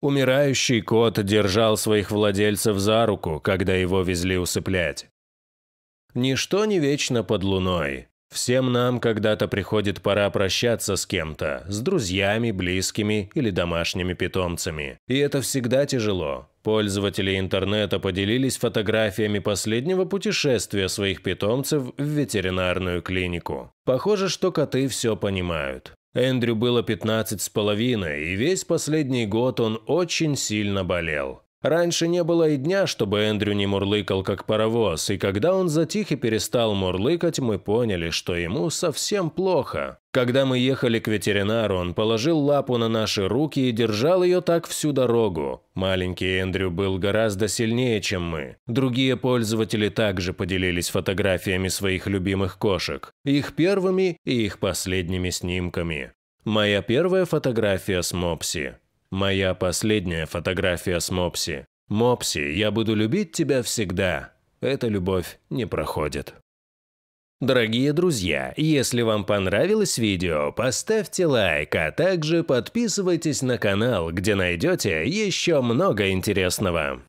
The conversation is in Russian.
Умирающий кот держал своих владельцев за руку, когда его везли усыплять. Ничто не вечно под луной. Всем нам когда-то приходит пора прощаться с кем-то, с друзьями, близкими или домашними питомцами. И это всегда тяжело. Пользователи интернета поделились фотографиями последнего путешествия своих питомцев в ветеринарную клинику. Похоже, что коты все понимают. Эндрю было 15 с половиной, и весь последний год он очень сильно болел. Раньше не было и дня, чтобы Эндрю не мурлыкал как паровоз, и когда он затих и перестал мурлыкать, мы поняли, что ему совсем плохо. Когда мы ехали к ветеринару, он положил лапу на наши руки и держал ее так всю дорогу. Маленький Эндрю был гораздо сильнее, чем мы. Другие пользователи также поделились фотографиями своих любимых кошек, их первыми и их последними снимками. Моя первая фотография с Мопси. Моя последняя фотография с Мопси. Мопси, я буду любить тебя всегда. Эта любовь не проходит. Дорогие друзья, если вам понравилось видео, поставьте лайк, а также подписывайтесь на канал, где найдете еще много интересного.